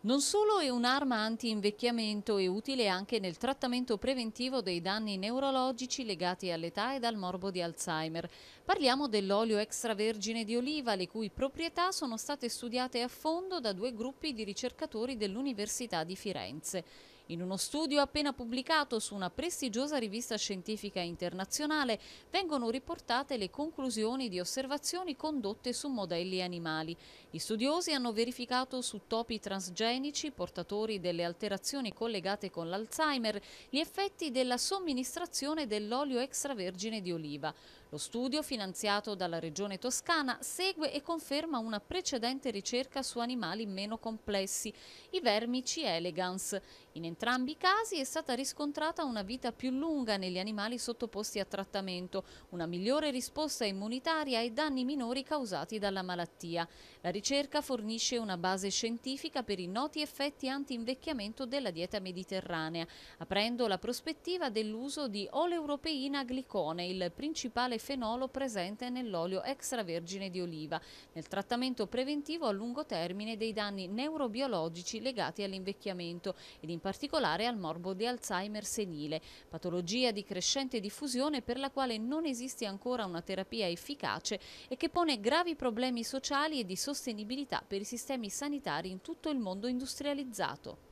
Non solo è un'arma anti-invecchiamento è utile anche nel trattamento preventivo dei danni neurologici legati all'età e al morbo di Alzheimer. Parliamo dell'olio extravergine di oliva, le cui proprietà sono state studiate a fondo da due gruppi di ricercatori dell'Università di Firenze. In uno studio appena pubblicato su una prestigiosa rivista scientifica internazionale vengono riportate le conclusioni di osservazioni condotte su modelli animali. Gli studiosi hanno verificato su topi transgenici, portatori delle alterazioni collegate con l'Alzheimer, gli effetti della somministrazione dell'olio extravergine di oliva. Lo studio, finanziato dalla Regione Toscana, segue e conferma una precedente ricerca su animali meno complessi, i vermici elegans. In entrambi i casi è stata riscontrata una vita più lunga negli animali sottoposti a trattamento, una migliore risposta immunitaria e danni minori causati dalla malattia. La ricerca fornisce una base scientifica per i noti effetti anti-invecchiamento della dieta mediterranea, aprendo la prospettiva dell'uso di oleuropeina glicone, il principale e fenolo presente nell'olio extravergine di oliva, nel trattamento preventivo a lungo termine dei danni neurobiologici legati all'invecchiamento ed in particolare al morbo di Alzheimer senile, patologia di crescente diffusione per la quale non esiste ancora una terapia efficace e che pone gravi problemi sociali e di sostenibilità per i sistemi sanitari in tutto il mondo industrializzato.